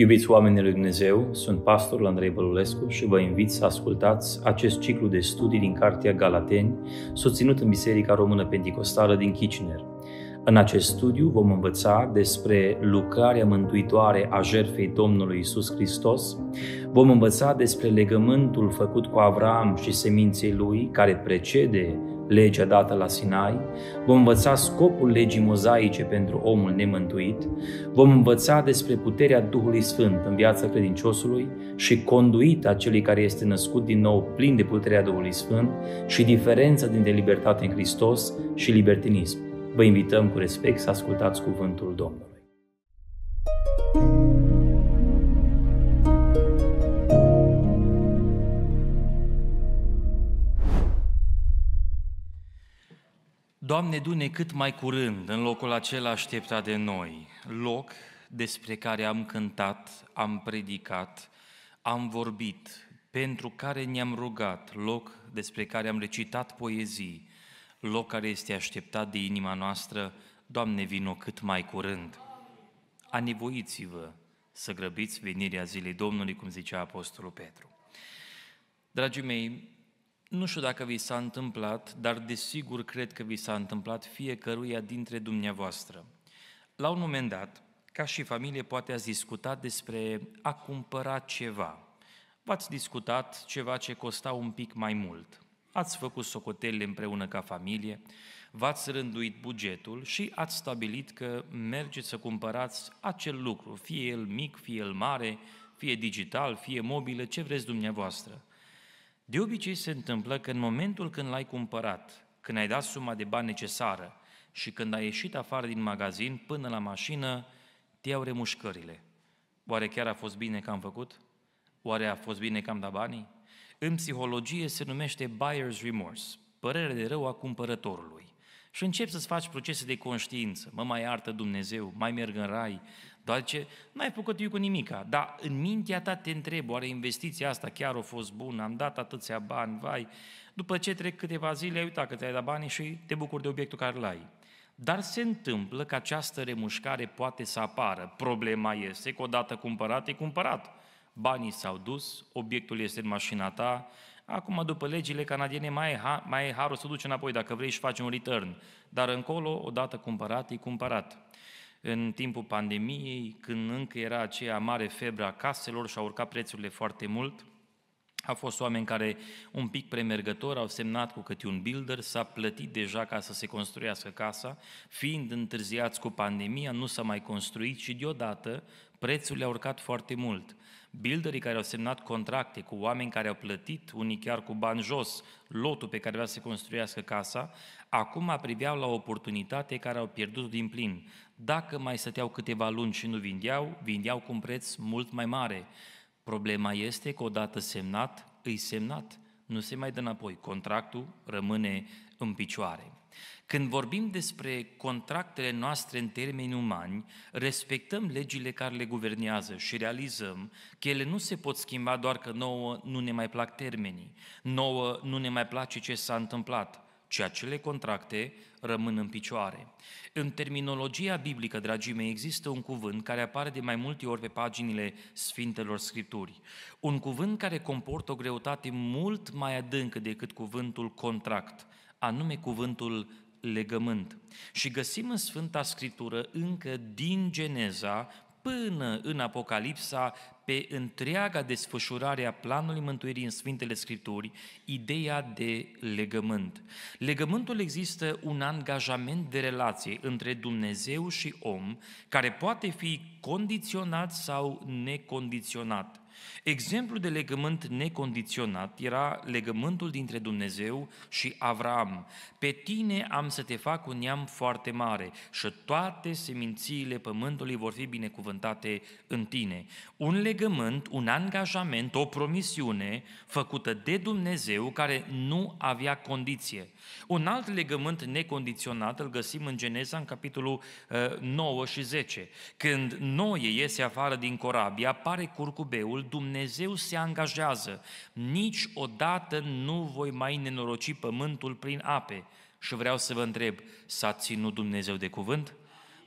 Iubiți oamenii lui Dumnezeu, sunt pastorul Andrei Bălulescu și vă invit să ascultați acest ciclu de studii din Cartea Galateni, susținut în Biserica Română Pentecostală din Kitchener. În acest studiu vom învăța despre lucrarea mântuitoare a jertfei Domnului Isus Hristos, vom învăța despre legământul făcut cu Avram și seminței lui care precede legea dată la Sinai, vom învăța scopul legii mozaice pentru omul nemântuit, vom învăța despre puterea Duhului Sfânt în viața credinciosului și conduita celui care este născut din nou plin de puterea Duhului Sfânt și diferența dintre libertate în Hristos și libertinism. Vă invităm cu respect să ascultați cuvântul Domnului. Doamne, dune cât mai curând în locul acela așteptat de noi, loc despre care am cântat, am predicat, am vorbit, pentru care ne-am rugat, loc despre care am recitat poezii, loc care este așteptat de inima noastră, Doamne, vino cât mai curând. Anevoiți-vă să grăbiți venirea zilei Domnului, cum zicea Apostolul Petru. Dragii mei, nu știu dacă vi s-a întâmplat, dar desigur cred că vi s-a întâmplat fiecăruia dintre dumneavoastră. La un moment dat, ca și familie, poate ați discutat despre a cumpăra ceva. V-ați discutat ceva ce costa un pic mai mult. Ați făcut socotelile împreună ca familie, v-ați rânduit bugetul și ați stabilit că mergeți să cumpărați acel lucru, fie el mic, fie el mare, fie digital, fie mobilă, ce vreți dumneavoastră. De obicei se întâmplă că în momentul când l-ai cumpărat, când ai dat suma de bani necesară și când ai ieșit afară din magazin până la mașină, te iau remușcările. Oare chiar a fost bine că am făcut? Oare a fost bine că am dat banii? În psihologie se numește buyer's remorse, părere de rău a cumpărătorului. Și încep să-ți faci procese de conștiință. Mă mai iartă Dumnezeu, mai merg în rai, doar n-ai făcut eu cu nimica, dar în mintea ta te întreb, oare investiția asta chiar a fost bună, am dat atâția bani, vai, după ce trec câteva zile, ai uitat că ți-ai dat banii și te bucuri de obiectul care l-ai. Dar se întâmplă că această remușcare poate să apară. Problema este că odată cumpărat, e cumpărat. Banii s-au dus, obiectul este în mașina ta, Acum, după legile canadiene, mai e, mai e harul să duci înapoi dacă vrei și faci un return. Dar încolo, odată cumpărat, e cumpărat în timpul pandemiei, când încă era aceea mare febră a caselor și au urcat prețurile foarte mult. A fost oameni care, un pic premergător, au semnat cu câte un builder, s-a plătit deja ca să se construiască casa, fiind întârziați cu pandemia, nu s-a mai construit și deodată prețurile au urcat foarte mult. Builderii care au semnat contracte cu oameni care au plătit, unii chiar cu bani jos, lotul pe care vrea să construiască casa, acum priveau la oportunitate care au pierdut din plin. Dacă mai stăteau câteva luni și nu vindeau, vindeau cu un preț mult mai mare. Problema este că odată semnat, îi semnat, nu se mai dă înapoi. Contractul rămâne în picioare. Când vorbim despre contractele noastre în termeni umani, respectăm legile care le guvernează și realizăm că ele nu se pot schimba doar că nouă nu ne mai plac termenii, nouă nu ne mai place ce s-a întâmplat, ci acele contracte rămân în picioare. În terminologia biblică, dragii mei, există un cuvânt care apare de mai multe ori pe paginile Sfintelor Scripturi. Un cuvânt care comportă o greutate mult mai adâncă decât cuvântul contract – anume cuvântul legământ. Și găsim în Sfânta Scriptură încă din Geneza până în Apocalipsa, pe întreaga desfășurare a planului mântuirii în Sfintele Scripturi, ideea de legământ. Legământul există un angajament de relație între Dumnezeu și om, care poate fi condiționat sau necondiționat. Exemplul de legământ necondiționat era legământul dintre Dumnezeu și Avram. Pe tine am să te fac un neam foarte mare și toate semințiile pământului vor fi binecuvântate în tine. Un legământ, un angajament, o promisiune făcută de Dumnezeu care nu avea condiție. Un alt legământ necondiționat îl găsim în Geneza în capitolul 9 eh, și 10. Când Noe iese afară din corabia, apare curcubeul Dumnezeu se angajează, niciodată nu voi mai nenoroci pământul prin ape. Și vreau să vă întreb, s-a ținut Dumnezeu de cuvânt?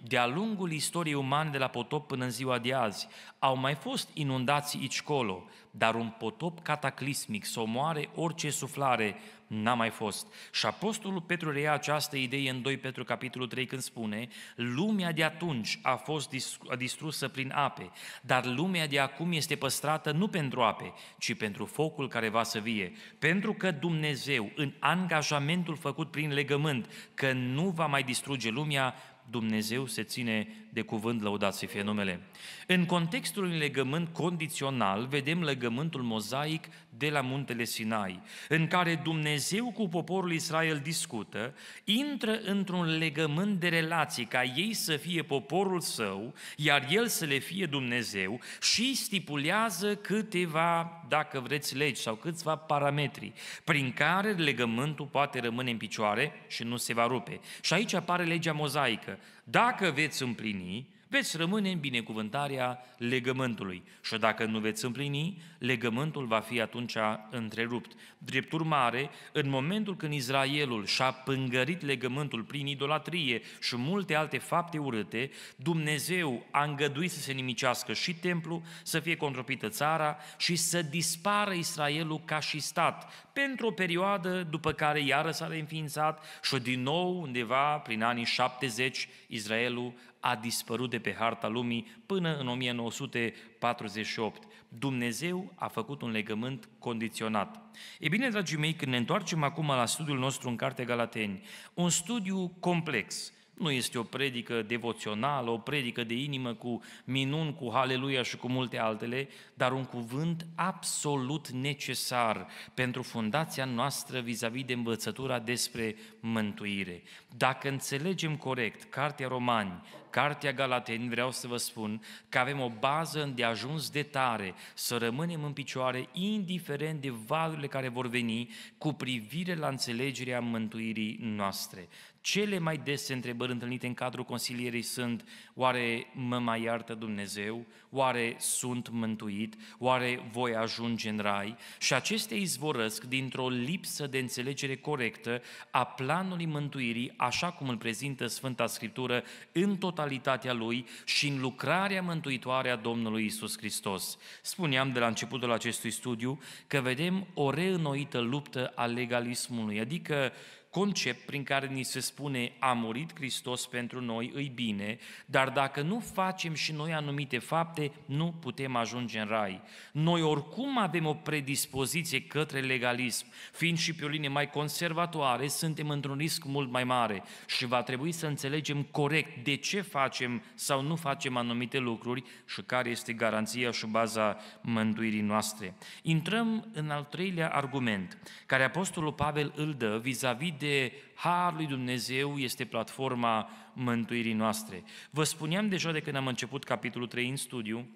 De-a lungul istoriei umane de la potop până în ziua de azi, au mai fost inundații aici colo, dar un potop cataclismic să omoare orice suflare n-a mai fost. Și Apostolul Petru reia această idee în 2 Petru capitolul 3 când spune Lumea de atunci a fost distrusă prin ape, dar lumea de acum este păstrată nu pentru ape, ci pentru focul care va să vie. Pentru că Dumnezeu, în angajamentul făcut prin legământ, că nu va mai distruge lumea, Dumnezeu se ține de cuvânt, lăudat să fie numele. În contextul unui legământ condițional, vedem legământul mozaic de la muntele Sinai, în care Dumnezeu Dumnezeu cu poporul Israel discută, intră într-un legământ de relații ca ei să fie poporul său, iar el să le fie Dumnezeu și stipulează câteva, dacă vreți, legi sau câțiva parametri prin care legământul poate rămâne în picioare și nu se va rupe. Și aici apare legea mozaică. Dacă veți împlini, veți rămâne în binecuvântarea legământului. Și dacă nu veți împlini, legământul va fi atunci întrerupt. Drept urmare, în momentul când Israelul și-a pângărit legământul prin idolatrie și multe alte fapte urâte, Dumnezeu a îngăduit să se nimicească și templu, să fie contropită țara și să dispară Israelul ca și stat, pentru o perioadă după care iară s-a reînființat și din nou undeva prin anii 70 Israelul a dispărut de pe harta lumii până în 1948. Dumnezeu a făcut un legământ condiționat. E bine, dragii mei, când ne întoarcem acum la studiul nostru în Cartea Galateni, un studiu complex, nu este o predică devoțională, o predică de inimă cu minun, cu haleluia și cu multe altele, dar un cuvânt absolut necesar pentru fundația noastră vis-a-vis de învățătura despre mântuire. Dacă înțelegem corect Cartea Romani, Cartea Galateni, vreau să vă spun că avem o bază de ajuns de tare să rămânem în picioare, indiferent de valurile care vor veni cu privire la înțelegerea mântuirii noastre. Cele mai dese întrebări întâlnite în cadrul consilierii sunt oare mă mai iartă Dumnezeu? Oare sunt mântuit? Oare voi ajunge în rai? Și acestea izvorăsc dintr-o lipsă de înțelegere corectă a planului mântuirii, așa cum îl prezintă Sfânta Scriptură în tot totalitatea lui și în lucrarea mântuitoare a Domnului Isus Hristos. Spuneam de la începutul acestui studiu că vedem o reînnoită luptă a legalismului, adică concept prin care ni se spune a murit Hristos pentru noi, îi bine, dar dacă nu facem și noi anumite fapte, nu putem ajunge în rai. Noi oricum avem o predispoziție către legalism, fiind și pe o linie mai conservatoare, suntem într-un risc mult mai mare și va trebui să înțelegem corect de ce facem sau nu facem anumite lucruri și care este garanția și baza mântuirii noastre. Intrăm în al treilea argument, care Apostolul Pavel îl dă vis-a-vis de har lui Dumnezeu este platforma mântuirii noastre. Vă spuneam deja de când am început capitolul 3 în studiu,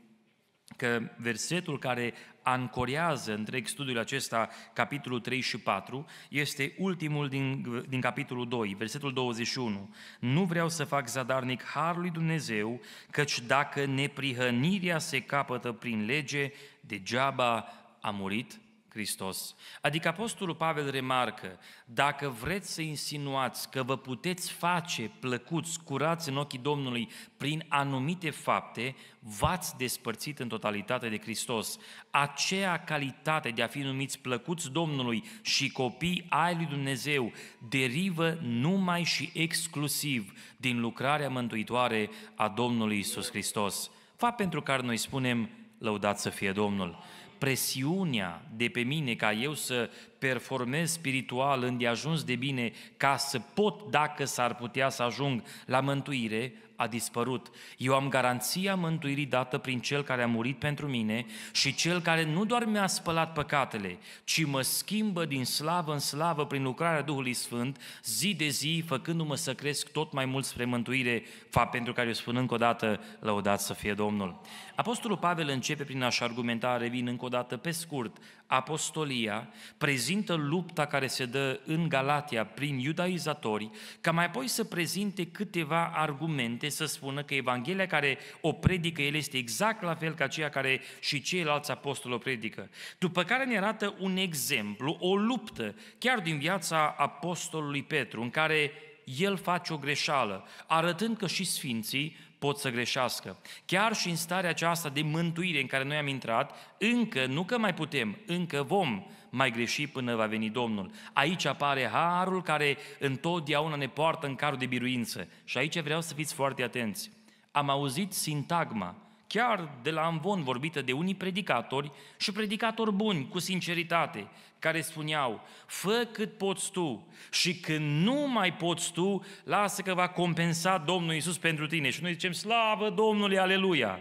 că versetul care ancorează întreg studiul acesta, capitolul 3 și 4, este ultimul din, din capitolul 2, versetul 21. Nu vreau să fac zadarnic harul lui Dumnezeu, căci dacă neprihănirea se capătă prin lege, degeaba a murit Hristos. Adică Apostolul Pavel remarcă, dacă vreți să insinuați că vă puteți face plăcuți, curați în ochii Domnului prin anumite fapte, v-ați despărțit în totalitate de Hristos. Aceea calitate de a fi numiți plăcuți Domnului și copii ai lui Dumnezeu derivă numai și exclusiv din lucrarea mântuitoare a Domnului Isus Hristos. Fapt pentru care noi spunem, lăudați să fie Domnul presiunea de pe mine ca eu să performez spiritual îndeajuns de bine ca să pot, dacă s-ar putea să ajung la mântuire, a dispărut. Eu am garanția mântuirii dată prin Cel care a murit pentru mine și Cel care nu doar mi-a spălat păcatele, ci mă schimbă din slavă în slavă prin lucrarea Duhului Sfânt, zi de zi, făcându-mă să cresc tot mai mult spre mântuire, fapt pentru care eu spun încă o dată, lăudat să fie Domnul. Apostolul Pavel începe prin a-și argumenta, revin încă o dată pe scurt, apostolia prezintă lupta care se dă în Galatia prin iudaizatori, ca mai apoi să prezinte câteva argumente să spună că Evanghelia care o predică el este exact la fel ca ceea care și ceilalți apostoli o predică. După care ne arată un exemplu, o luptă, chiar din viața apostolului Petru, în care el face o greșeală, arătând că și sfinții pot să greșească. Chiar și în starea aceasta de mântuire în care noi am intrat, încă, nu că mai putem, încă vom mai greși până va veni Domnul. Aici apare harul care întotdeauna ne poartă în carul de biruință. Și aici vreau să fiți foarte atenți. Am auzit sintagma chiar de la amvon vorbită de unii predicatori și predicatori buni, cu sinceritate, care spuneau, fă cât poți tu și când nu mai poți tu, lasă că va compensa Domnul Iisus pentru tine. Și noi zicem, slavă Domnului, aleluia!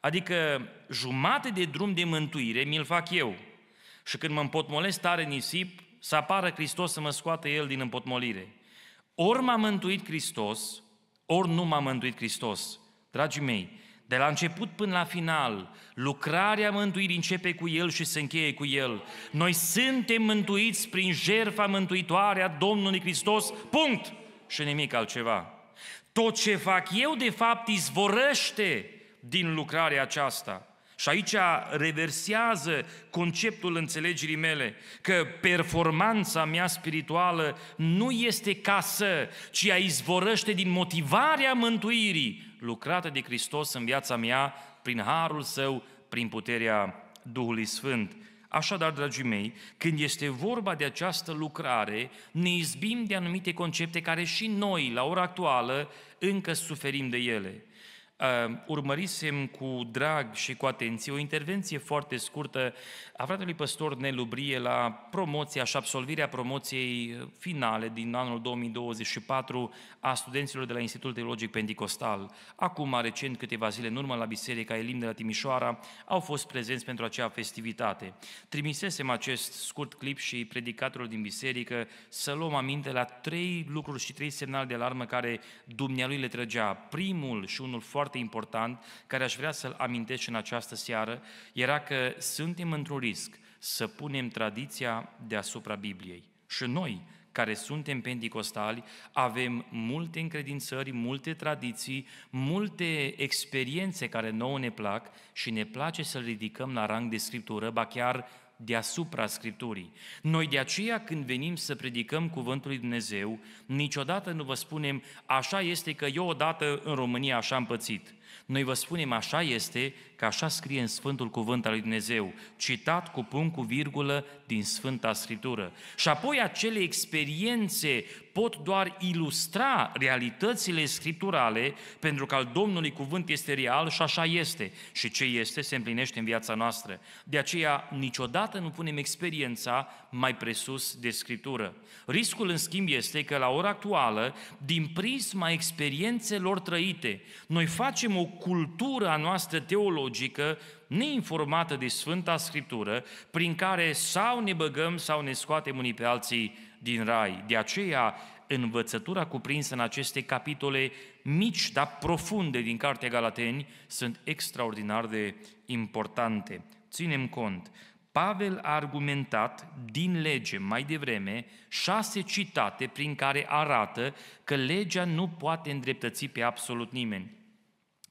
Adică jumate de drum de mântuire mi-l fac eu. Și când mă împotmolesc tare nisip, să apară Hristos să mă scoată El din împotmolire. Ori m-a mântuit Hristos, ori nu m-a mântuit Hristos. Dragii mei, de la început până la final, lucrarea mântuirii începe cu El și se încheie cu El. Noi suntem mântuiți prin jertfa mântuitoare a Domnului Hristos, punct! Și nimic altceva. Tot ce fac eu, de fapt, izvorăște din lucrarea aceasta. Și aici reversează conceptul înțelegerii mele că performanța mea spirituală nu este ca să, ci ea izvorăște din motivarea mântuirii lucrată de Hristos în viața mea, prin harul său, prin puterea Duhului Sfânt. Așadar, dragii mei, când este vorba de această lucrare, ne izbim de anumite concepte care și noi, la ora actuală, încă suferim de ele. Ehm, urmărisem cu drag și cu atenție o intervenție foarte scurtă a fratelui păstor Nelubrie la promoția și absolvirea promoției finale din anul 2024 a studenților de la Institutul Teologic Pentecostal. Acum, recent, câteva zile în urmă, la Biserica Elim de la Timișoara, au fost prezenți pentru acea festivitate. Trimisesem acest scurt clip și predicatorul din biserică să luăm aminte la trei lucruri și trei semnale de alarmă care dumnealui le trăgea. Primul și unul foarte foarte important, care aș vrea să-l amintesc în această seară, era că suntem într-un risc să punem tradiția deasupra Bibliei. Și noi, care suntem pentecostali, avem multe încredințări, multe tradiții, multe experiențe care nouă ne plac și ne place să le ridicăm la rang de Scriptură, ba chiar deasupra Scripturii. Noi de aceea când venim să predicăm Cuvântul lui Dumnezeu, niciodată nu vă spunem așa este că eu odată în România așa am pățit – noi vă spunem așa este, că așa scrie în Sfântul Cuvânt al lui Dumnezeu, citat cu punct cu virgulă din Sfânta Scriptură. Și apoi acele experiențe pot doar ilustra realitățile scripturale, pentru că al Domnului cuvânt este real și așa este. Și ce este se împlinește în viața noastră. De aceea niciodată nu punem experiența mai presus de scriptură. Riscul în schimb este că la ora actuală, din prisma experiențelor trăite, noi facem o cultură a noastră teologică neinformată de Sfânta Scriptură, prin care sau ne băgăm sau ne scoatem unii pe alții din rai. De aceea, învățătura cuprinsă în aceste capitole mici, dar profunde din Cartea Galateni, sunt extraordinar de importante. Ținem cont, Pavel a argumentat din lege mai devreme șase citate prin care arată că legea nu poate îndreptăți pe absolut nimeni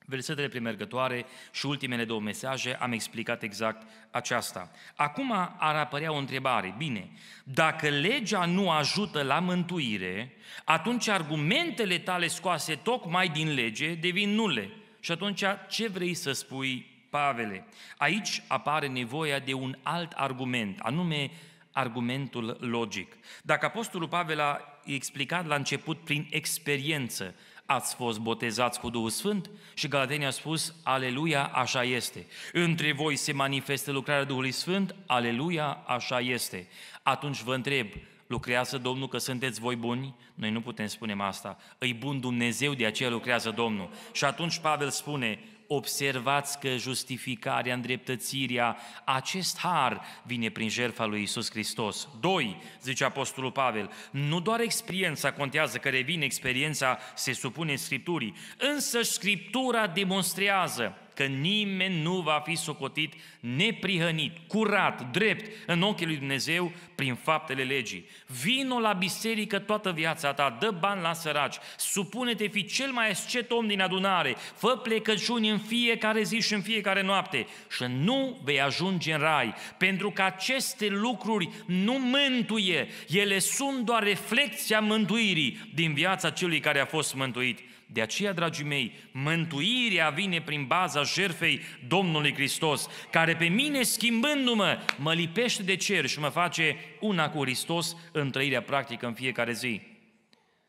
versetele primergătoare și ultimele două mesaje am explicat exact aceasta. Acum ar apărea o întrebare. Bine, dacă legea nu ajută la mântuire, atunci argumentele tale scoase tocmai din lege devin nule. Și atunci ce vrei să spui, Pavele? Aici apare nevoia de un alt argument, anume argumentul logic. Dacă Apostolul Pavel a explicat la început prin experiență ați fost botezați cu Duhul Sfânt? Și Galateni a spus, aleluia, așa este. Între voi se manifestă lucrarea Duhului Sfânt, aleluia, așa este. Atunci vă întreb, lucrează Domnul că sunteți voi buni? Noi nu putem spune asta. Îi bun Dumnezeu, de aceea lucrează Domnul. Și atunci Pavel spune, observați că justificarea, îndreptățirea, acest har vine prin jertfa lui Isus Hristos. 2. Zice Apostolul Pavel, nu doar experiența contează, că revine experiența, se supune în Scripturii, însă Scriptura demonstrează că nimeni nu va fi socotit neprihănit, curat, drept în ochii lui Dumnezeu prin faptele legii. Vino la biserică toată viața ta, dă bani la săraci, supune-te, fi cel mai ascet om din adunare, fă plecăciuni în fiecare zi și în fiecare noapte și nu vei ajunge în rai, pentru că aceste lucruri nu mântuie, ele sunt doar reflexia mântuirii din viața celui care a fost mântuit. De aceea, dragii mei, mântuirea vine prin baza jertfei Domnului Hristos, care pe mine, schimbându-mă, mă lipește de cer și mă face una cu Hristos în trăirea practică în fiecare zi.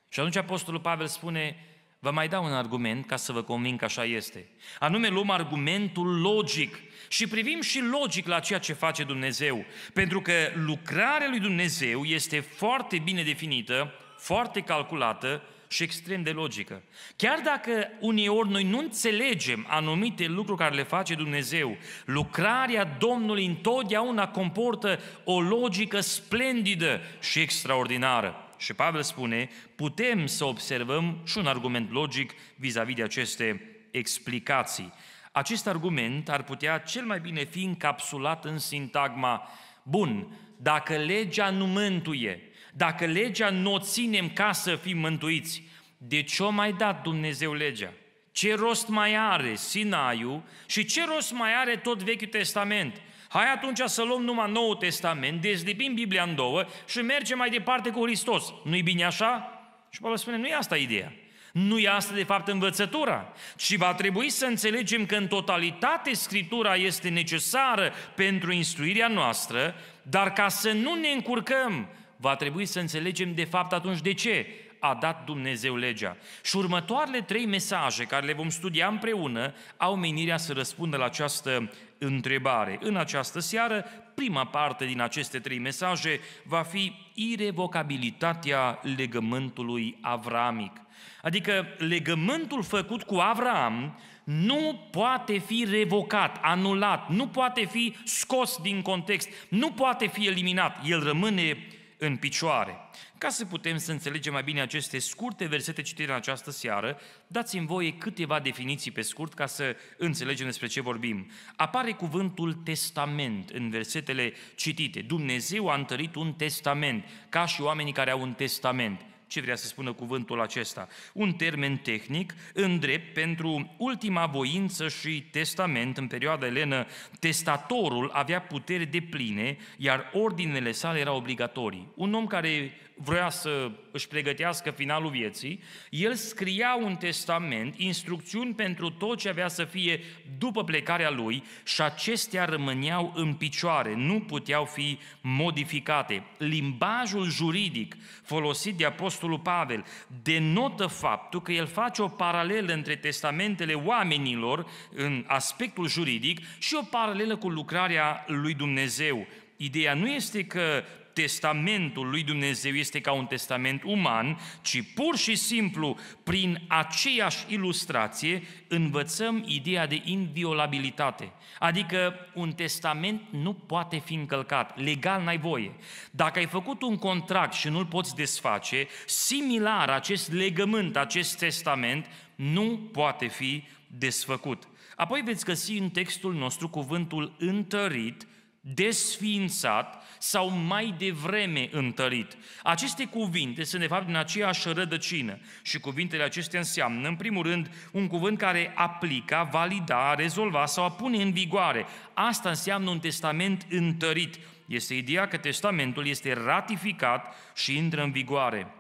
Și atunci Apostolul Pavel spune, vă mai dau un argument ca să vă conving că așa este. Anume luăm argumentul logic și privim și logic la ceea ce face Dumnezeu. Pentru că lucrarea lui Dumnezeu este foarte bine definită, foarte calculată și extrem de logică. Chiar dacă uneori noi nu înțelegem anumite lucruri care le face Dumnezeu, lucrarea Domnului întotdeauna comportă o logică splendidă și extraordinară. Și Pavel spune, putem să observăm și un argument logic vis-a-vis de aceste explicații. Acest argument ar putea cel mai bine fi încapsulat în sintagma Bun, dacă legea nu mântuie, dacă legea nu o ținem ca să fim mântuiți, de ce o mai dat Dumnezeu legea? Ce rost mai are Sinaiu și ce rost mai are tot Vechiul Testament? Hai atunci să luăm numai Noul Testament, dezlipim Biblia în două și mergem mai departe cu Hristos. Nu-i bine așa? Și Pavel spune, nu e asta ideea. Nu e asta, de fapt, învățătura, ci va trebui să înțelegem că în totalitate Scriptura este necesară pentru instruirea noastră, dar ca să nu ne încurcăm va trebui să înțelegem de fapt atunci de ce a dat Dumnezeu legea. Și următoarele trei mesaje care le vom studia împreună au menirea să răspundă la această întrebare. În această seară, prima parte din aceste trei mesaje va fi irevocabilitatea legământului avramic. Adică legământul făcut cu Avram nu poate fi revocat, anulat, nu poate fi scos din context, nu poate fi eliminat. El rămâne în picioare. Ca să putem să înțelegem mai bine aceste scurte versete citite în această seară, dați-mi voie câteva definiții pe scurt ca să înțelegem despre ce vorbim. Apare cuvântul testament în versetele citite. Dumnezeu a întărit un testament, ca și oamenii care au un testament ce vrea să spună cuvântul acesta? Un termen tehnic în drept pentru ultima voință și testament. În perioada elenă, testatorul avea puteri de pline, iar ordinele sale erau obligatorii. Un om care vrea să își pregătească finalul vieții, el scria un testament, instrucțiuni pentru tot ce avea să fie după plecarea lui și acestea rămâneau în picioare, nu puteau fi modificate. Limbajul juridic folosit de Apostolul Pavel denotă faptul că el face o paralelă între testamentele oamenilor în aspectul juridic și o paralelă cu lucrarea lui Dumnezeu. Ideea nu este că testamentul lui Dumnezeu este ca un testament uman, ci pur și simplu, prin aceeași ilustrație, învățăm ideea de inviolabilitate. Adică un testament nu poate fi încălcat, legal n-ai voie. Dacă ai făcut un contract și nu-l poți desface, similar acest legământ, acest testament, nu poate fi desfăcut. Apoi veți găsi în textul nostru cuvântul întărit, desfințat sau mai devreme întărit. Aceste cuvinte sunt de fapt din aceeași rădăcină și cuvintele acestea înseamnă, în primul rând, un cuvânt care aplica, valida, rezolva sau a pune în vigoare. Asta înseamnă un testament întărit. Este ideea că testamentul este ratificat și intră în vigoare.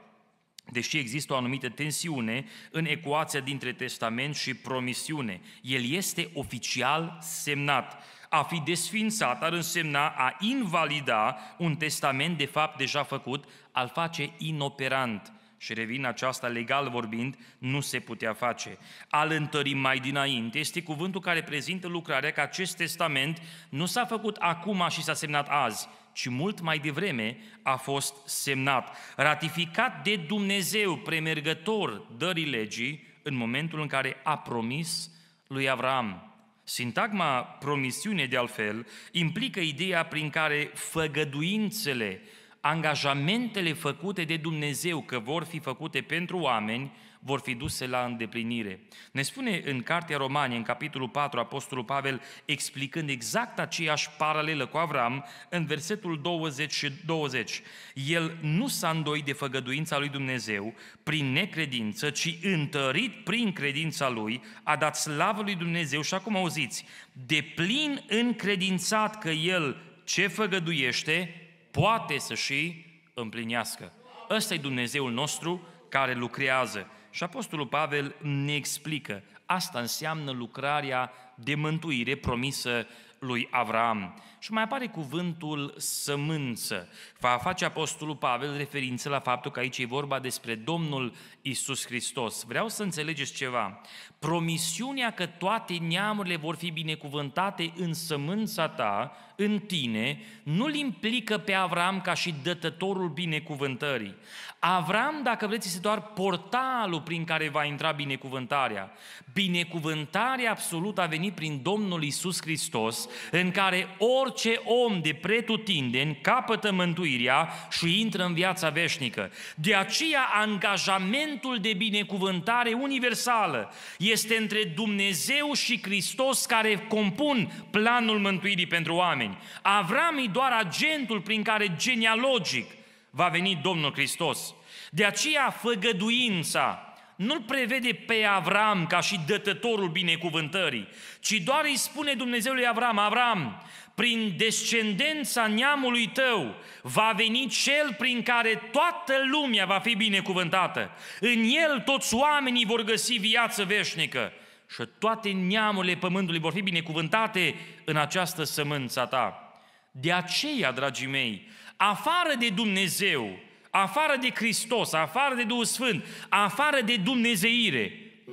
Deși există o anumită tensiune în ecuația dintre testament și promisiune, el este oficial semnat. A fi desfințat ar însemna a invalida un testament de fapt deja făcut, al face inoperant. Și revin aceasta legal vorbind, nu se putea face. Al întări mai dinainte este cuvântul care prezintă lucrarea că acest testament nu s-a făcut acum și s-a semnat azi, ci mult mai devreme a fost semnat, ratificat de Dumnezeu premergător dării legii în momentul în care a promis lui Avram Sintagma promisiune, de altfel, implică ideea prin care făgăduințele, angajamentele făcute de Dumnezeu că vor fi făcute pentru oameni, vor fi duse la îndeplinire. Ne spune în Cartea Romani, în capitolul 4, Apostolul Pavel, explicând exact aceeași paralelă cu Avram, în versetul 20 și 20. El nu s-a îndoit de făgăduința lui Dumnezeu prin necredință, ci întărit prin credința lui, a dat slavă lui Dumnezeu și acum auziți, de plin încredințat că el ce făgăduiește, poate să și împlinească. Ăsta e Dumnezeul nostru care lucrează. Și Apostolul Pavel ne explică, asta înseamnă lucrarea de mântuire promisă lui Avram și mai apare cuvântul sămânță. Va face Apostolul Pavel referință la faptul că aici e vorba despre Domnul Isus Hristos. Vreau să înțelegeți ceva. Promisiunea că toate neamurile vor fi binecuvântate în sămânța ta, în tine, nu-l implică pe Avram ca și dătătorul binecuvântării. Avram, dacă vreți, este doar portalul prin care va intra binecuvântarea. Binecuvântarea absolută a venit prin Domnul Isus Hristos, în care ori orice om de pretutindeni capătă mântuirea și intră în viața veșnică. De aceea angajamentul de binecuvântare universală este între Dumnezeu și Hristos care compun planul mântuirii pentru oameni. Avram e doar agentul prin care genealogic va veni Domnul Hristos. De aceea făgăduința nu-l prevede pe Avram ca și dătătorul binecuvântării, ci doar îi spune Dumnezeu lui Avram, Avram, prin descendența neamului tău va veni cel prin care toată lumea va fi binecuvântată. În el toți oamenii vor găsi viață veșnică și toate neamurile pământului vor fi binecuvântate în această sămânță ta. De aceea, dragii mei, afară de Dumnezeu, afară de Hristos, afară de Duhul Sfânt, afară de Dumnezeire,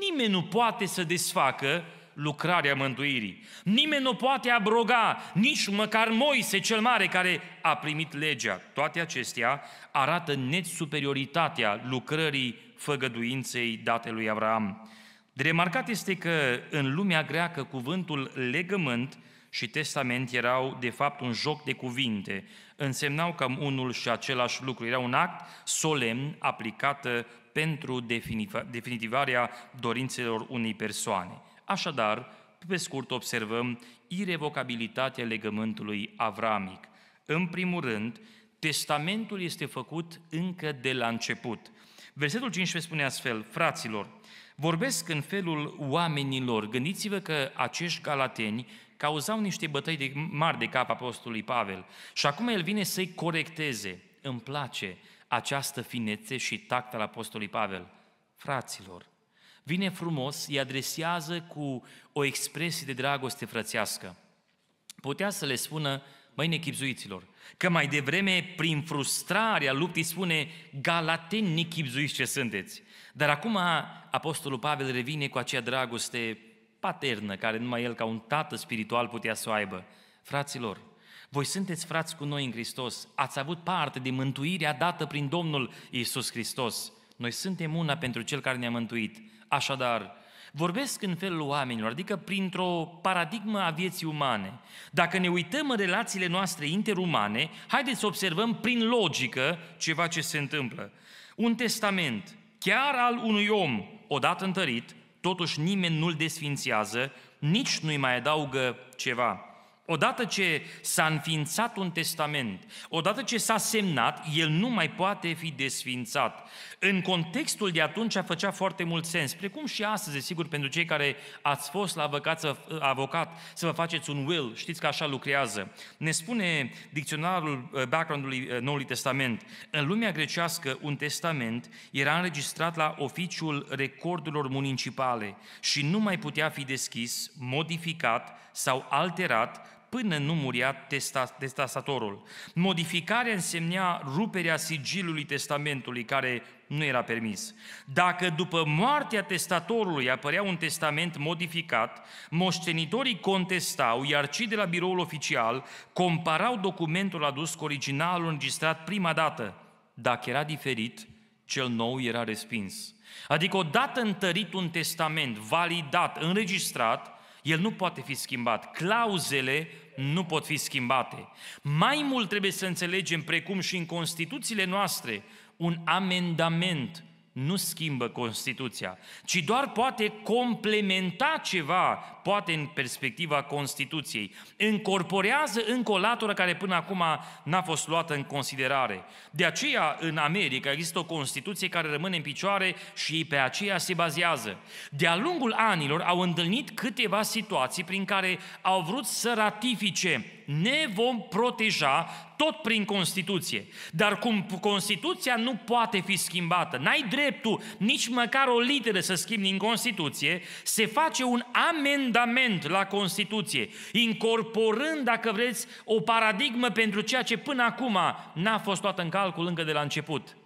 nimeni nu poate să desfacă lucrarea mântuirii. Nimeni nu poate abroga, nici măcar Moise cel mare care a primit legea. Toate acestea arată net superioritatea lucrării făgăduinței date lui Avram. De remarcat este că în lumea greacă cuvântul legământ și testament erau de fapt un joc de cuvinte, însemnau cam unul și același lucru, era un act solemn aplicat pentru definitivarea dorințelor unei persoane. Așadar, pe scurt observăm irevocabilitatea legământului avramic. În primul rând, testamentul este făcut încă de la început. Versetul 15 spune astfel, fraților, vorbesc în felul oamenilor. Gândiți-vă că acești galateni cauzau niște bătăi de mari de cap apostolului Pavel și acum el vine să-i corecteze. Îmi place această finețe și tact al apostolului Pavel. Fraților, vine frumos, îi adresează cu o expresie de dragoste frățească. Putea să le spună, măi nechipzuiților, că mai devreme, prin frustrarea luptii, spune, galateni nechipzuiți ce sunteți. Dar acum Apostolul Pavel revine cu acea dragoste paternă, care numai el ca un tată spiritual putea să o aibă. Fraților, voi sunteți frați cu noi în Hristos, ați avut parte de mântuirea dată prin Domnul Isus Hristos. Noi suntem una pentru Cel care ne-a mântuit așadar. Vorbesc în felul oamenilor, adică printr-o paradigmă a vieții umane. Dacă ne uităm în relațiile noastre interumane, haideți să observăm prin logică ceva ce se întâmplă. Un testament, chiar al unui om, odată întărit, totuși nimeni nu-l desfințează, nici nu-i mai adaugă ceva. Odată ce s-a înființat un testament, odată ce s-a semnat, el nu mai poate fi desfințat. În contextul de atunci făcea foarte mult sens, precum și astăzi, sigur, pentru cei care ați fost la avocat, avocat să vă faceți un will, știți că așa lucrează. Ne spune dicționarul uh, backgroundului uh, Noului Testament, în lumea grecească un testament era înregistrat la oficiul recordurilor municipale și nu mai putea fi deschis, modificat sau alterat până nu muria testatorul. Modificarea însemnea ruperea sigilului testamentului, care nu era permis. Dacă după moartea testatorului apărea un testament modificat, moștenitorii contestau, iar cei de la biroul oficial comparau documentul adus cu originalul înregistrat prima dată. Dacă era diferit, cel nou era respins. Adică odată întărit un testament, validat, înregistrat, el nu poate fi schimbat. Clauzele nu pot fi schimbate. Mai mult trebuie să înțelegem, precum și în Constituțiile noastre, un amendament nu schimbă Constituția, ci doar poate complementa ceva, poate în perspectiva Constituției. Încorporează încă o latură care până acum n-a fost luată în considerare. De aceea, în America există o Constituție care rămâne în picioare și pe aceea se bazează. De-a lungul anilor au întâlnit câteva situații prin care au vrut să ratifice ne vom proteja tot prin Constituție. Dar cum Constituția nu poate fi schimbată, n-ai dreptul nici măcar o literă să schimbi în Constituție, se face un amendament la Constituție, incorporând, dacă vreți, o paradigmă pentru ceea ce până acum n-a fost toată în calcul încă de la început.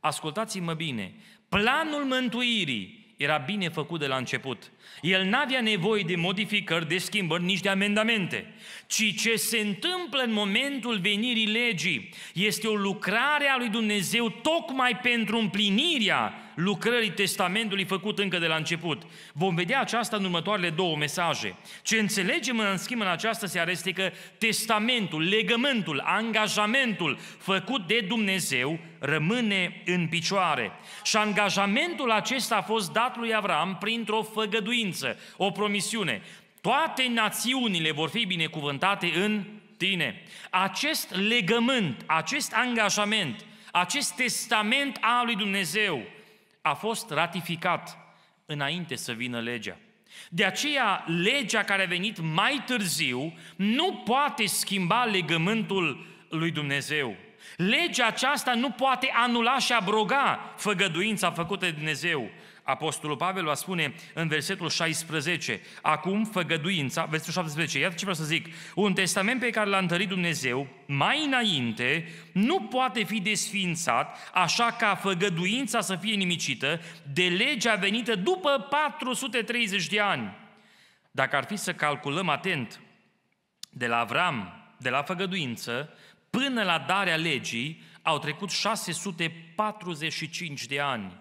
Ascultați-mă bine, planul mântuirii era bine făcut de la început – el n-avea nevoie de modificări, de schimbări, nici de amendamente, ci ce se întâmplă în momentul venirii legii este o lucrare a lui Dumnezeu tocmai pentru împlinirea lucrării testamentului făcut încă de la început. Vom vedea aceasta în următoarele două mesaje. Ce înțelegem în schimb în această seară este că testamentul, legământul, angajamentul făcut de Dumnezeu rămâne în picioare. Și angajamentul acesta a fost dat lui Avram printr-o făgăduire făgăduință, o promisiune. Toate națiunile vor fi binecuvântate în tine. Acest legământ, acest angajament, acest testament al lui Dumnezeu a fost ratificat înainte să vină legea. De aceea, legea care a venit mai târziu nu poate schimba legământul lui Dumnezeu. Legea aceasta nu poate anula și abroga făgăduința făcută de Dumnezeu, Apostolul Pavel va spune în versetul 16, acum făgăduința, versetul 17, iată ce vreau să zic, un testament pe care l-a întărit Dumnezeu mai înainte nu poate fi desfințat așa ca făgăduința să fie nimicită de legea venită după 430 de ani. Dacă ar fi să calculăm atent de la Avram, de la făgăduință, până la darea legii, au trecut 645 de ani.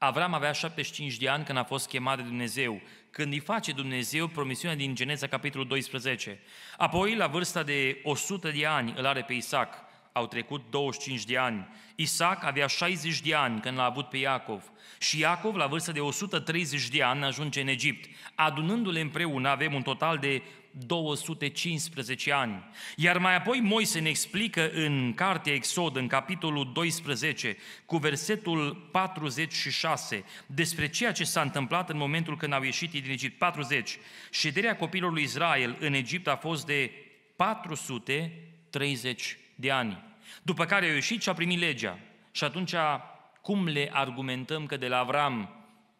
Avram avea 75 de ani când a fost chemat de Dumnezeu, când îi face Dumnezeu promisiunea din Geneza, capitolul 12. Apoi, la vârsta de 100 de ani, îl are pe Isaac. Au trecut 25 de ani. Isaac avea 60 de ani când l-a avut pe Iacov. Și Iacov, la vârsta de 130 de ani, ajunge în Egipt. Adunându-le împreună, avem un total de 215 ani. Iar mai apoi Moise ne explică în cartea Exod, în capitolul 12, cu versetul 46, despre ceea ce s-a întâmplat în momentul când au ieșit din Egipt. 40. Șederea copilor lui Israel în Egipt a fost de 430 de ani. După care au ieșit și a primit legea. Și atunci cum le argumentăm că de la Avram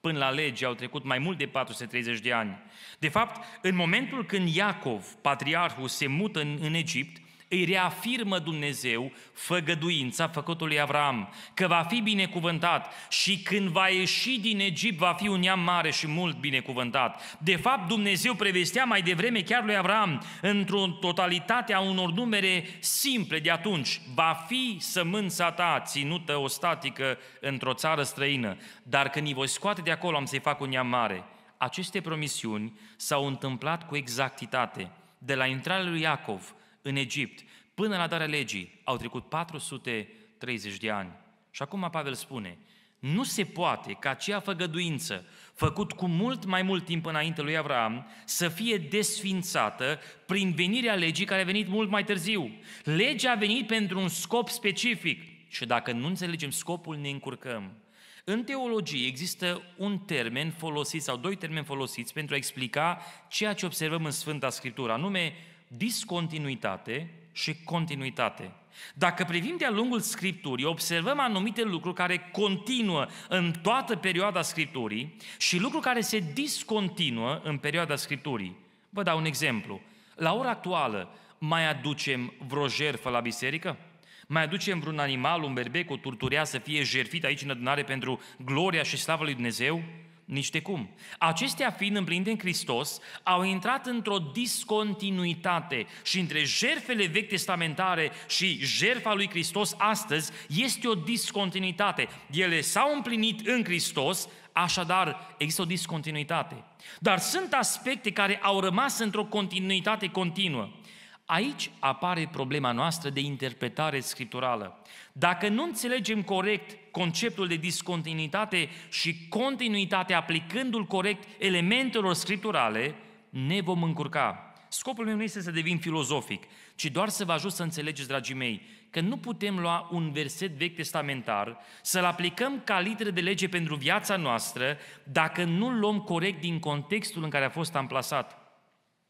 Până la lege au trecut mai mult de 430 de ani. De fapt, în momentul când Iacov, patriarhul, se mută în, în Egipt, îi reafirmă Dumnezeu făgăduința făcutului Avram, că va fi binecuvântat și când va ieși din Egipt va fi un neam mare și mult binecuvântat. De fapt, Dumnezeu prevestea mai devreme chiar lui Avram, într-o totalitate a unor numere simple de atunci, va fi sămânța ta ținută ostatică într-o țară străină, dar când îi voi scoate de acolo am să-i fac un neam mare. Aceste promisiuni s-au întâmplat cu exactitate. De la intrarea lui Iacov în Egipt, până la darea legii, au trecut 430 de ani. Și acum Pavel spune, nu se poate ca aceea făgăduință, făcut cu mult mai mult timp înainte lui Avram, să fie desfințată prin venirea legii care a venit mult mai târziu. Legea a venit pentru un scop specific și dacă nu înțelegem scopul, ne încurcăm. În teologie există un termen folosit sau doi termeni folosiți pentru a explica ceea ce observăm în Sfânta Scriptură, anume discontinuitate și continuitate. Dacă privim de-a lungul Scripturii, observăm anumite lucruri care continuă în toată perioada Scripturii și lucruri care se discontinuă în perioada Scripturii. Vă dau un exemplu. La ora actuală, mai aducem vreo jertfă la biserică? Mai aducem vreun animal, un berbec, o turturea să fie jertfit aici în adunare pentru gloria și slavă lui Dumnezeu? nici de cum. Acestea fiind împlinite în Hristos, au intrat într-o discontinuitate și între jerfele vechi testamentare și jerfa lui Hristos astăzi este o discontinuitate. Ele s-au împlinit în Hristos, așadar există o discontinuitate. Dar sunt aspecte care au rămas într-o continuitate continuă. Aici apare problema noastră de interpretare scripturală. Dacă nu înțelegem corect conceptul de discontinuitate și continuitate, aplicându-l corect elementelor scripturale, ne vom încurca. Scopul meu nu este să devin filozofic, ci doar să vă ajut să înțelegeți, dragii mei, că nu putem lua un verset vechi testamentar, să-l aplicăm ca literă de lege pentru viața noastră, dacă nu-l luăm corect din contextul în care a fost amplasat.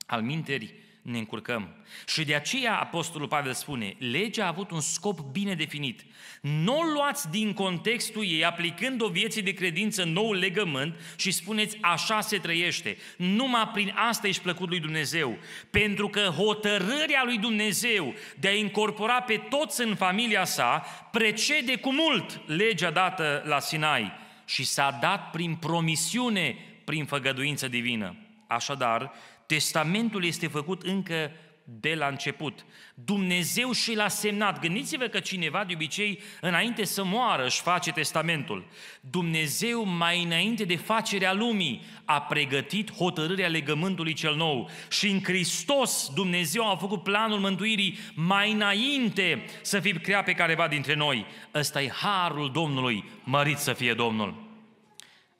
Al minterii, ne încurcăm. Și de aceea Apostolul Pavel spune, legea a avut un scop bine definit. Nu o luați din contextul ei, aplicând o vieții de credință nou legământ și spuneți, așa se trăiește. Numai prin asta ești plăcut lui Dumnezeu. Pentru că hotărârea lui Dumnezeu de a incorpora pe toți în familia sa precede cu mult legea dată la Sinai și s-a dat prin promisiune, prin făgăduință divină. Așadar, Testamentul este făcut încă de la început. Dumnezeu și l-a semnat. Gândiți-vă că cineva de obicei, înainte să moară, își face testamentul. Dumnezeu, mai înainte de facerea lumii, a pregătit hotărârea legământului cel nou. Și în Hristos Dumnezeu a făcut planul mântuirii mai înainte să fie creat pe careva dintre noi. Ăsta e harul Domnului, mărit să fie Domnul.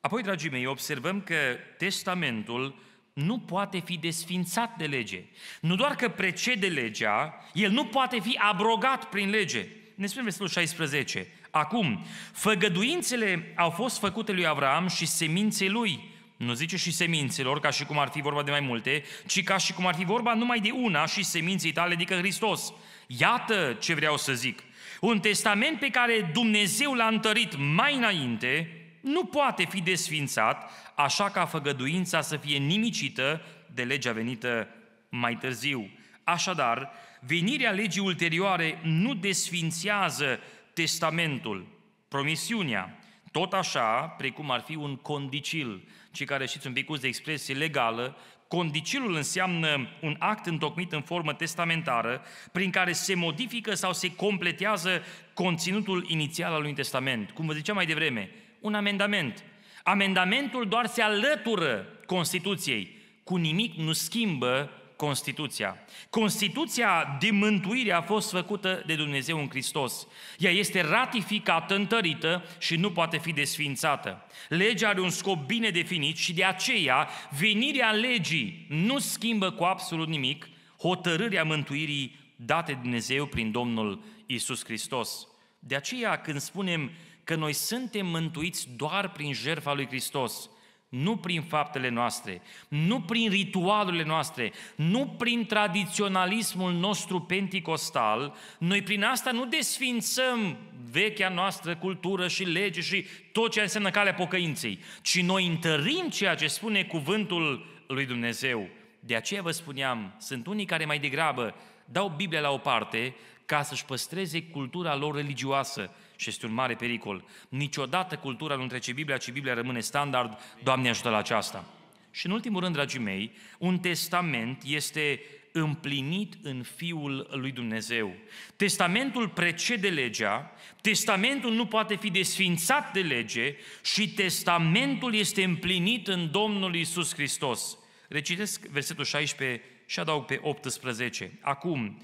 Apoi, dragii mei, observăm că testamentul nu poate fi desfințat de lege. Nu doar că precede legea, el nu poate fi abrogat prin lege. Ne spune versetul 16. Acum, făgăduințele au fost făcute lui Avram și seminței lui. Nu zice și semințelor, ca și cum ar fi vorba de mai multe, ci ca și cum ar fi vorba numai de una și seminței tale, adică Hristos. Iată ce vreau să zic. Un testament pe care Dumnezeu l-a întărit mai înainte, nu poate fi desfințat, așa ca făgăduința să fie nimicită de legea venită mai târziu. Așadar, venirea legii ulterioare nu desfințează testamentul, promisiunea, tot așa precum ar fi un condicil. Cei care știți un pic de expresie legală, condicilul înseamnă un act întocmit în formă testamentară prin care se modifică sau se completează conținutul inițial al unui testament. Cum vă ziceam mai devreme, un amendament. Amendamentul doar se alătură Constituției, cu nimic nu schimbă Constituția. Constituția de mântuire a fost făcută de Dumnezeu în Hristos. Ea este ratificată, întărită și nu poate fi desfințată. Legea are un scop bine definit și de aceea venirea legii nu schimbă cu absolut nimic hotărârea mântuirii date de Dumnezeu prin Domnul Isus Hristos. De aceea când spunem că noi suntem mântuiți doar prin jertfa lui Hristos, nu prin faptele noastre, nu prin ritualurile noastre, nu prin tradiționalismul nostru penticostal, noi prin asta nu desfințăm vechea noastră cultură și lege și tot ce înseamnă calea pocăinței, ci noi întărim ceea ce spune cuvântul lui Dumnezeu. De aceea vă spuneam, sunt unii care mai degrabă dau Biblia la o parte ca să-și păstreze cultura lor religioasă și este un mare pericol. Niciodată cultura nu trece Biblia, ci Biblia rămâne standard. Doamne ajută la aceasta! Și în ultimul rând, dragii mei, un testament este împlinit în Fiul lui Dumnezeu. Testamentul precede legea, testamentul nu poate fi desfințat de lege și testamentul este împlinit în Domnul Isus Hristos. Recitesc versetul 16 și adaug pe 18. Acum,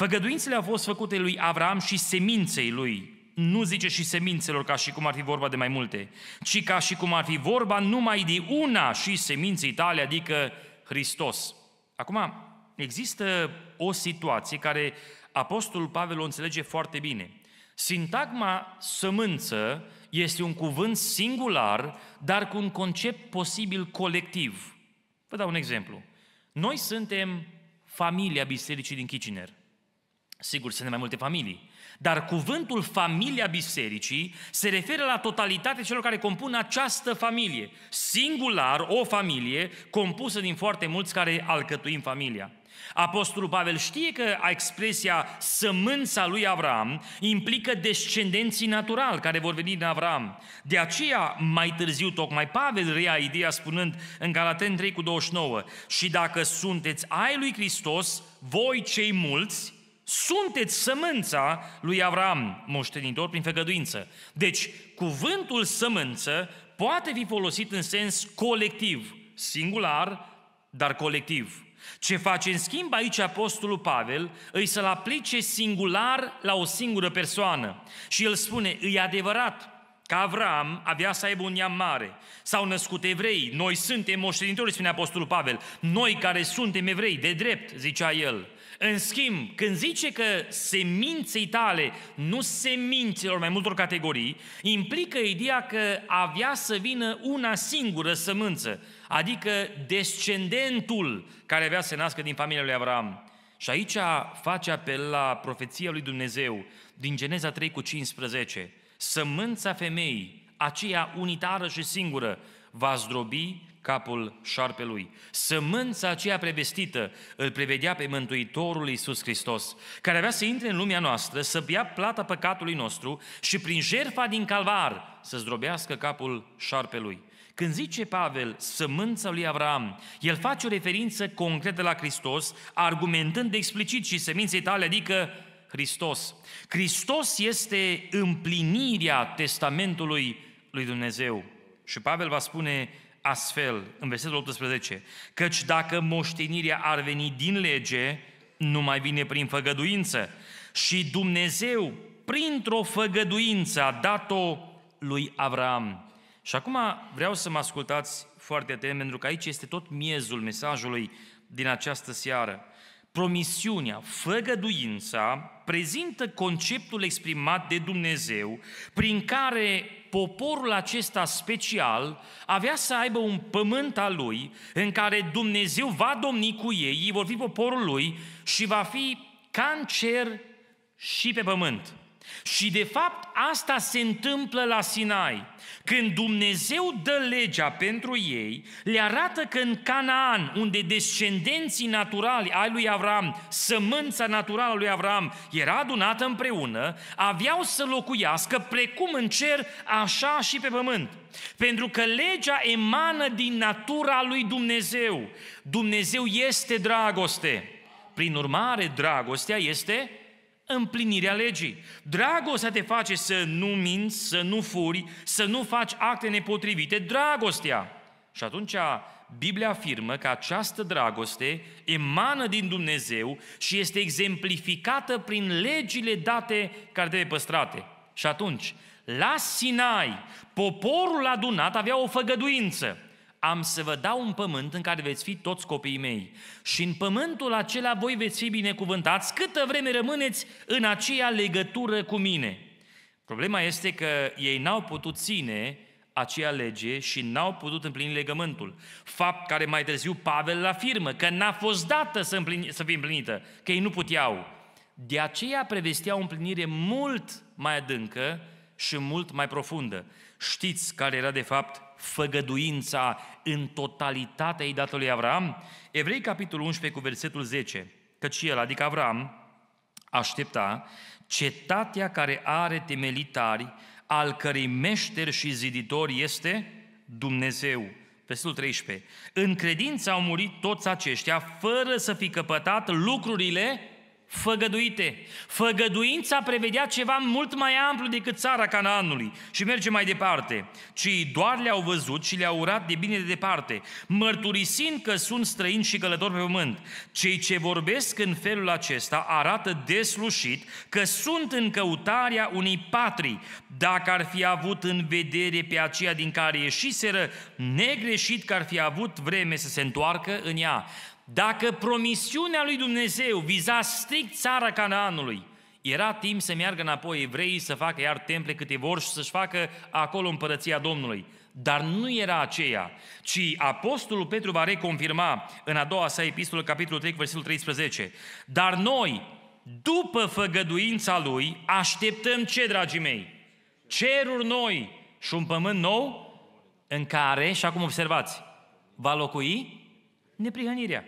Făgăduințele au fost făcute lui Avram și seminței lui. Nu zice și semințelor ca și cum ar fi vorba de mai multe, ci ca și cum ar fi vorba numai de una și seminței tale, adică Hristos. Acum, există o situație care Apostolul Pavel o înțelege foarte bine. Sintagma sămânță este un cuvânt singular, dar cu un concept posibil colectiv. Vă dau un exemplu. Noi suntem familia Bisericii din Kitchener. Sigur, sunt mai multe familii. Dar cuvântul familia bisericii se referă la totalitatea celor care compun această familie. Singular, o familie compusă din foarte mulți care alcătuim familia. Apostolul Pavel știe că expresia sămânța lui Avram implică descendenții naturali care vor veni din Avram. De aceea, mai târziu, tocmai Pavel rea ideea spunând în Galaten 3 cu 29, și dacă sunteți ai lui Hristos, voi cei mulți, sunteți sămânța lui Avram, moștenitor prin făgăduință. Deci, cuvântul sămânță poate fi folosit în sens colectiv, singular, dar colectiv. Ce face în schimb aici Apostolul Pavel, îi să-l aplice singular la o singură persoană. Și el spune, îi adevărat că Avram avea să aibă un neam mare, s-au născut evrei, noi suntem moștenitori, spune Apostolul Pavel, noi care suntem evrei, de drept, zicea el. În schimb, când zice că seminței tale, nu semințelor mai multor categorii, implică ideea că avea să vină una singură sămânță, adică descendentul care avea să nască din familia lui Avram. Și aici face apel la profeția lui Dumnezeu din Geneza 3 cu 15. Sămânța femeii, aceea unitară și singură, va zdrobi capul șarpelui. Sămânța aceea prevestită îl prevedea pe Mântuitorul Iisus Hristos, care avea să intre în lumea noastră, să bea plata păcatului nostru și prin jerfa din calvar să zdrobească capul șarpelui. Când zice Pavel sămânța lui Avram, el face o referință concretă la Hristos, argumentând explicit și seminței tale, adică Hristos. Hristos este împlinirea testamentului lui Dumnezeu. Și Pavel va spune astfel, în versetul 18, căci dacă moștenirea ar veni din lege, nu mai vine prin făgăduință. Și Dumnezeu, printr-o făgăduință, a dat-o lui Avram. Și acum vreau să mă ascultați foarte atent, pentru că aici este tot miezul mesajului din această seară. Promisiunea, făgăduința, prezintă conceptul exprimat de Dumnezeu prin care poporul acesta special avea să aibă un pământ al lui în care Dumnezeu va domni cu ei, ei vor fi poporul lui și va fi ca în cer și pe pământ. Și de fapt asta se întâmplă la Sinai. Când Dumnezeu dă legea pentru ei, le arată că în Canaan, unde descendenții naturali ai lui Avram, sămânța naturală a lui Avram era adunată împreună, aveau să locuiască precum în cer, așa și pe pământ. Pentru că legea emană din natura lui Dumnezeu. Dumnezeu este dragoste. Prin urmare, dragostea este împlinirea legii. Dragostea te face să nu minți, să nu furi, să nu faci acte nepotrivite, dragostea. Și atunci Biblia afirmă că această dragoste emană din Dumnezeu și este exemplificată prin legile date care trebuie păstrate. Și atunci, la Sinai, poporul adunat avea o făgăduință am să vă dau un pământ în care veți fi toți copiii mei. Și în pământul acela voi veți fi binecuvântați câtă vreme rămâneți în aceea legătură cu mine. Problema este că ei n-au putut ține aceea lege și n-au putut împlini legământul. Fapt care mai târziu Pavel afirmă că n-a fost dată să, împlini, să fie împlinită, că ei nu puteau. De aceea prevestea o împlinire mult mai adâncă și mult mai profundă. Știți care era de fapt făgăduința în totalitatea ei dată lui Avram? Evrei, capitolul 11, cu versetul 10. Căci el, adică Avram, aștepta cetatea care are temelitari, al cărei meșter și ziditor este Dumnezeu. Versetul 13. În credință au murit toți aceștia, fără să fi căpătat lucrurile făgăduite. Făgăduința prevedea ceva mult mai amplu decât țara Canaanului. Și merge mai departe. Cei doar le-au văzut și le-au urat de bine de departe, mărturisind că sunt străini și călători pe pământ. Cei ce vorbesc în felul acesta arată deslușit că sunt în căutarea unei patrii. Dacă ar fi avut în vedere pe aceea din care ieșiseră, negreșit că ar fi avut vreme să se întoarcă în ea. Dacă promisiunea lui Dumnezeu viza strict țara Canaanului, era timp să meargă înapoi evreii să facă iar temple câte vor și să-și facă acolo împărăția Domnului. Dar nu era aceea, ci Apostolul Petru va reconfirma în a doua sa epistolă, capitolul 3, versetul 13. Dar noi, după făgăduința Lui, așteptăm ce, dragii mei? Ceruri noi și un pământ nou în care, și acum observați, va locui neprihănirea.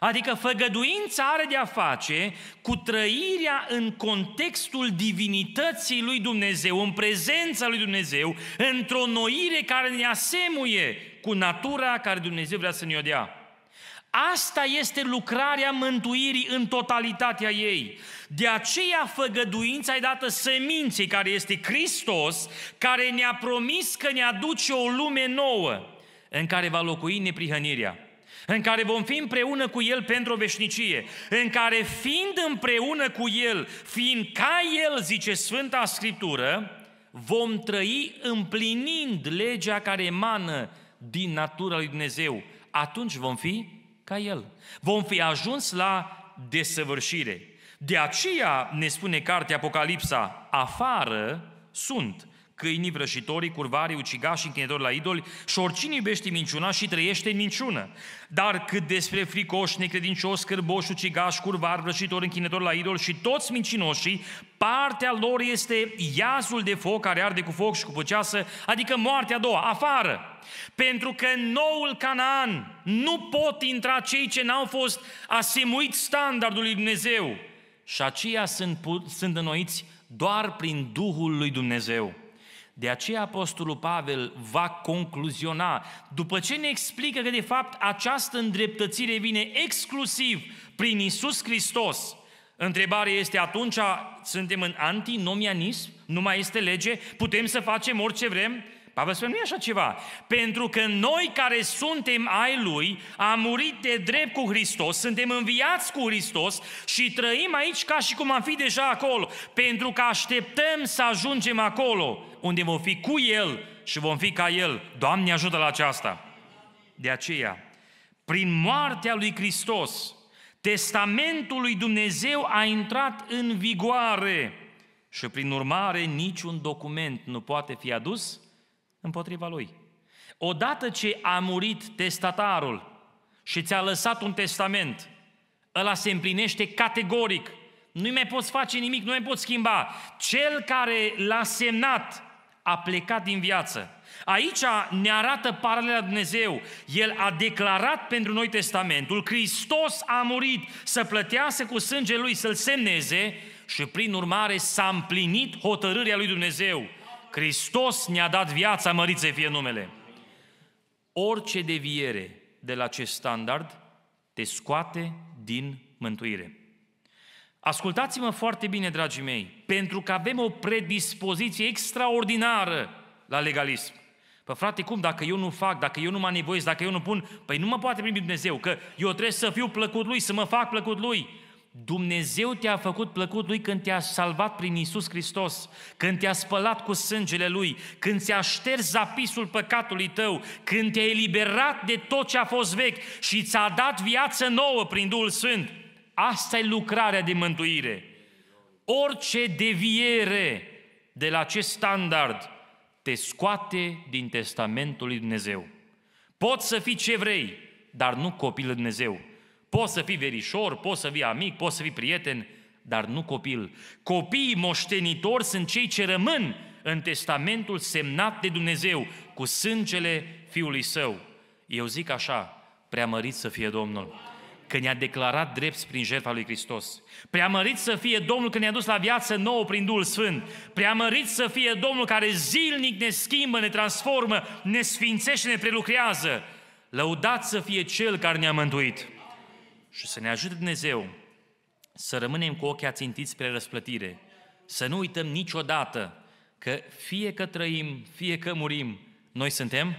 Adică făgăduința are de-a face cu trăirea în contextul divinității lui Dumnezeu, în prezența lui Dumnezeu, într-o noire care ne asemuie cu natura care Dumnezeu vrea să ne-o dea. Asta este lucrarea mântuirii în totalitatea ei. De aceea făgăduința e dată seminței care este Hristos, care ne-a promis că ne aduce o lume nouă în care va locui neprihănirea în care vom fi împreună cu El pentru o veșnicie, în care fiind împreună cu El, fiind ca El, zice Sfânta Scriptură, vom trăi împlinind legea care emană din natura lui Dumnezeu. Atunci vom fi ca El. Vom fi ajuns la desăvârșire. De aceea ne spune cartea Apocalipsa, afară sunt câinii, vrăjitorii, curvarii, ucigași, închinători la idoli și oricine iubește minciuna și trăiește în minciună. Dar cât despre fricoși, necredincioși, scârboși, ucigași, curvari, vrăjitori, închinători la idoli și toți mincinoșii, partea lor este iazul de foc care arde cu foc și cu păceasă, adică moartea a doua, afară. Pentru că în noul Canaan nu pot intra cei ce n-au fost asemuit standardul lui Dumnezeu. Și aceia sunt, sunt înnoiți doar prin Duhul lui Dumnezeu. De aceea Apostolul Pavel va concluziona, după ce ne explică că de fapt această îndreptățire vine exclusiv prin Isus Hristos, Întrebarea este atunci, suntem în antinomianism? Nu mai este lege? Putem să facem orice vrem? Pavel spune, nu e așa ceva. Pentru că noi care suntem ai Lui, am murit de drept cu Hristos, suntem înviați cu Hristos și trăim aici ca și cum am fi deja acolo, pentru că așteptăm să ajungem acolo, unde vom fi cu El și vom fi ca El. Doamne ajută la aceasta! De aceea, prin moartea lui Hristos, testamentul lui Dumnezeu a intrat în vigoare și prin urmare niciun document nu poate fi adus împotriva lui. Odată ce a murit testatarul și ți-a lăsat un testament, ăla se împlinește categoric. nu mai poți face nimic, nu mai poți schimba. Cel care l-a semnat a plecat din viață. Aici ne arată paralela Dumnezeu. El a declarat pentru noi testamentul, Hristos a murit să plătească cu sângele lui, să-l semneze și prin urmare s-a împlinit hotărârea lui Dumnezeu. Hristos ne-a dat viața, mărit să fie numele. Orice deviere de la acest standard te scoate din mântuire. Ascultați-mă foarte bine, dragii mei, pentru că avem o predispoziție extraordinară la legalism. Păi frate, cum? Dacă eu nu fac, dacă eu nu mă nevoiesc, dacă eu nu pun, păi nu mă poate primi Dumnezeu, că eu trebuie să fiu plăcut Lui, să mă fac plăcut Lui. Dumnezeu te-a făcut plăcut Lui când te-a salvat prin Isus Hristos, când te-a spălat cu sângele Lui, când ți-a șters zapisul păcatului tău, când te-a eliberat de tot ce a fost vechi și ți-a dat viață nouă prin Duhul Sfânt. Asta e lucrarea de mântuire. Orice deviere de la acest standard te scoate din testamentul lui Dumnezeu. Poți să fii ce vrei, dar nu copilul Dumnezeu. Poți să fii verișor, poți să fii amic, poți să fii prieten, dar nu copil. Copiii moștenitori sunt cei ce rămân în testamentul semnat de Dumnezeu cu sângele Fiului Său. Eu zic așa, preamărit să fie Domnul, că ne-a declarat drept prin jertfa lui Hristos. Preamărit să fie Domnul că ne-a dus la viață nouă prin Duhul Sfânt. Preamărit să fie Domnul care zilnic ne schimbă, ne transformă, ne sfințește, ne prelucrează. Lăudat să fie Cel care ne-a mântuit și să ne ajute Dumnezeu să rămânem cu ochii ațintiți spre răsplătire, să nu uităm niciodată că fie că trăim, fie că murim, noi suntem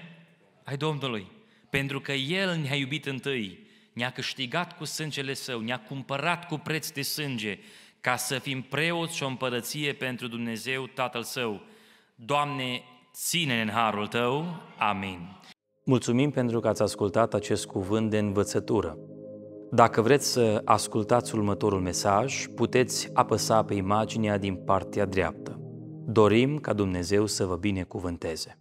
ai Domnului. Pentru că El ne-a iubit întâi, ne-a câștigat cu sângele Său, ne-a cumpărat cu preț de sânge, ca să fim preoți și o împărăție pentru Dumnezeu Tatăl Său. Doamne, ține în harul Tău. Amin. Mulțumim pentru că ați ascultat acest cuvânt de învățătură. Dacă vreți să ascultați următorul mesaj, puteți apăsa pe imaginea din partea dreaptă. Dorim ca Dumnezeu să vă binecuvânteze.